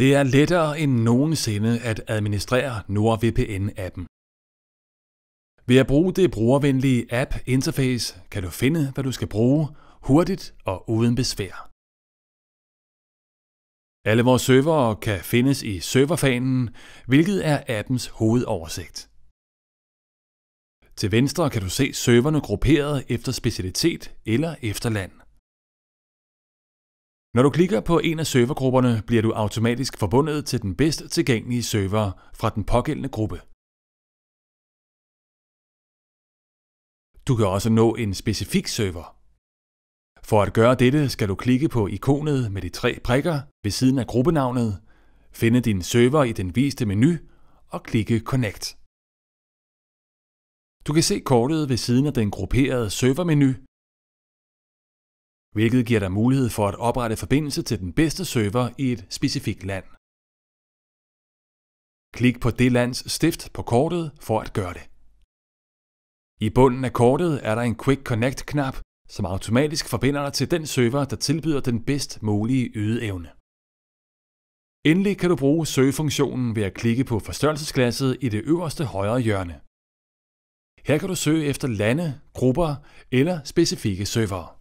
Det er lettere end nogensinde at administrere NordVPN-appen. Ved at bruge det brugervenlige app-interface kan du finde, hvad du skal bruge, hurtigt og uden besvær. Alle vores servere kan findes i serverfanen, hvilket er appens hovedoversigt. Til venstre kan du se serverne grupperet efter specialitet eller efter land. Når du klikker på en af servergrupperne, bliver du automatisk forbundet til den bedst tilgængelige server fra den pågældende gruppe. Du kan også nå en specifik server. For at gøre dette skal du klikke på ikonet med de tre prikker ved siden af gruppenavnet, finde din server i den viste menu og klikke Connect. Du kan se kortet ved siden af den grupperede servermenu hvilket giver dig mulighed for at oprette forbindelse til den bedste server i et specifikt land. Klik på det lands stift på kortet for at gøre det. I bunden af kortet er der en Quick Connect-knap, som automatisk forbinder dig til den server, der tilbyder den bedst mulige ydeevne. Endelig kan du bruge søgefunktionen ved at klikke på forstørrelsesglasset i det øverste højre hjørne. Her kan du søge efter lande, grupper eller specifikke servere.